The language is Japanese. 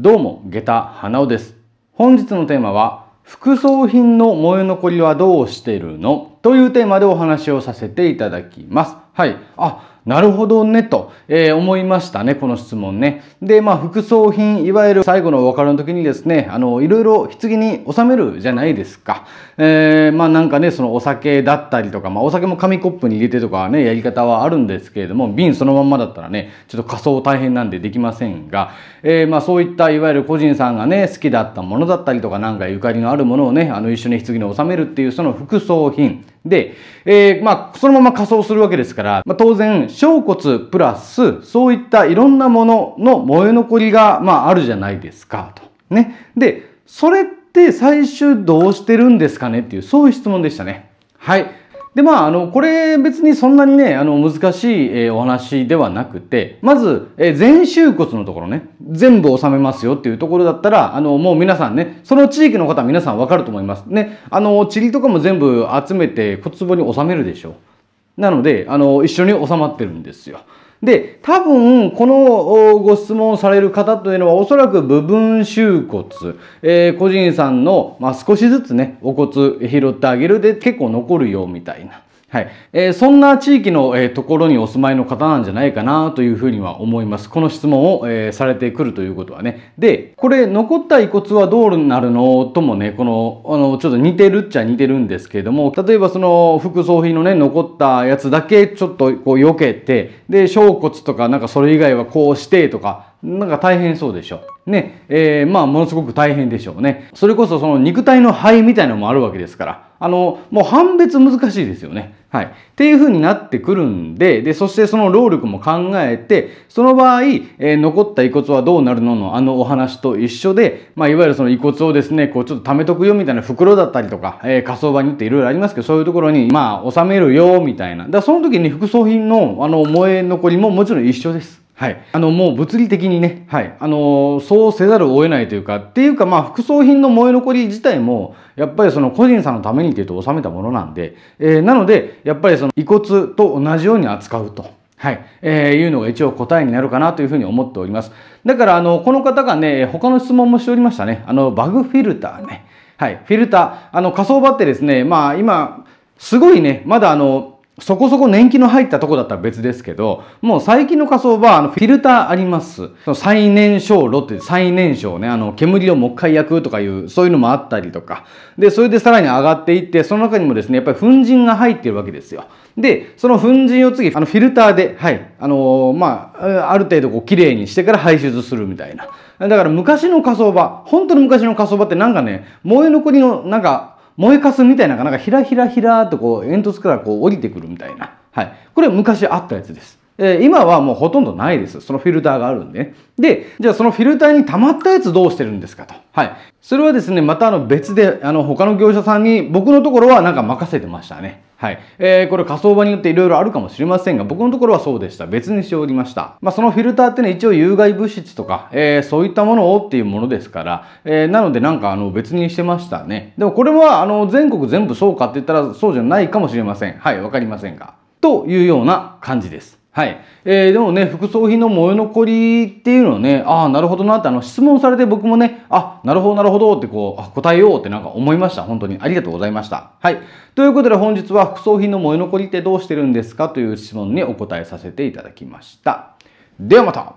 どうも下駄花尾です本日のテーマは副葬品の燃え残りはどうしてるのというテーマでお話をさせていただきます。はい。あ、なるほどね、と、えー、思いましたね、この質問ね。で、まあ、服装品、いわゆる最後のお別れの時にですね、あの、いろいろ棺に収めるじゃないですか。えー、まあ、なんかね、そのお酒だったりとか、まあ、お酒も紙コップに入れてとかね、やり方はあるんですけれども、瓶そのまんまだったらね、ちょっと仮装大変なんでできませんが、えー、まあ、そういったいわゆる個人さんがね、好きだったものだったりとか、なんかゆかりのあるものをね、あの、一緒に棺に収めるっていう、その服装品、で、えー、まあ、そのまま仮装するわけですから、まあ、当然、小骨プラス、そういったいろんなものの燃え残りが、まあ、あるじゃないですか、と。ね。で、それって最終どうしてるんですかねっていう、そういう質問でしたね。はい。で、まあ、あの、これ別にそんなにね、あの、難しい、えお話ではなくて、まず、え全周骨のところね、全部収めますよっていうところだったら、あの、もう皆さんね、その地域の方皆さんわかると思います。ね、あの、チリとかも全部集めて骨壺に収めるでしょう。なので、あの、一緒に収まってるんですよ。で、多分、このご質問される方というのは、おそらく部分収骨、えー、個人さんの、まあ、少しずつね、お骨拾ってあげるで結構残るよ、みたいな。はいえー、そんな地域の、えー、ところにお住まいの方なんじゃないかなというふうには思います。この質問を、えー、されてくるということはね。で、これ残った遺骨はどうなるのともね、この、あの、ちょっと似てるっちゃ似てるんですけれども、例えばその副葬品のね、残ったやつだけちょっとこう避けて、で、小骨とかなんかそれ以外はこうしてとか、なんか大変そうでしょ。ね、えー、まあ、ものすごく大変でしょうね。それこそその肉体の肺みたいなのもあるわけですから、あの、もう判別難しいですよね。はい。っていう風になってくるんで、で、そしてその労力も考えて、その場合、えー、残った遺骨はどうなるののあのお話と一緒で、まあ、いわゆるその遺骨をですね、こうちょっと貯めとくよみたいな袋だったりとか、えー、火葬場にっていろいろありますけど、そういうところに、まあ、収めるよみたいな。だその時に副葬品の、あの、燃え残りももちろん一緒です。はい、あのもう物理的にね、はい、あのそうせざるを得ないというかっていうかまあ副葬品の燃え残り自体もやっぱりその個人さんのためにというと納めたものなんで、えー、なのでやっぱりその遺骨と同じように扱うと。はい、えー、いうのが一応答えになるかなというふうに思っております。だから、あの、この方がね、他の質問もしておりましたね。あの、バグフィルターね。はい、フィルター。あの、仮葬場ってですね、まあ、今、すごいね、まだあの、そこそこ年季の入ったとこだったら別ですけど、もう最近の仮想は、あの、フィルターあります。最年少炉って最年少ね、あの、煙をもう一回焼くとかいう、そういうのもあったりとか。で、それでさらに上がっていって、その中にもですね、やっぱり粉塵が入ってるわけですよ。で、その粉塵を次、あの、フィルターで、はい、あのー、まあ、ある程度こう、綺麗にしてから排出するみたいな。だから昔の火葬場、本当の昔の火葬場ってなんかね、燃え残りの、なんか、燃えかすみたいなのがなんかひらひらひらとこう煙突からこう降りてくるみたいな、はい、これ昔あったやつです。え今はもうほとんどないです。そのフィルターがあるんで、ね。で、じゃあそのフィルターに溜まったやつどうしてるんですかと。はい。それはですね、またあの別で、あの他の業者さんに僕のところはなんか任せてましたね。はい。えー、これ仮想場によって色々あるかもしれませんが、僕のところはそうでした。別にしておりました。まあ、そのフィルターってね、一応有害物質とか、えー、そういったものをっていうものですから、えー、なのでなんかあの別にしてましたね。でもこれはあの全国全部そうかって言ったらそうじゃないかもしれません。はい、わかりませんが。というような感じです。はい。えー、でもね、副葬品の燃え残りっていうのはね、ああ、なるほどなって、あの、質問されて僕もね、あ、なるほど、なるほどってこう、あ答えようってなんか思いました。本当にありがとうございました。はい。ということで本日は副葬品の燃え残りってどうしてるんですかという質問にお答えさせていただきました。ではまた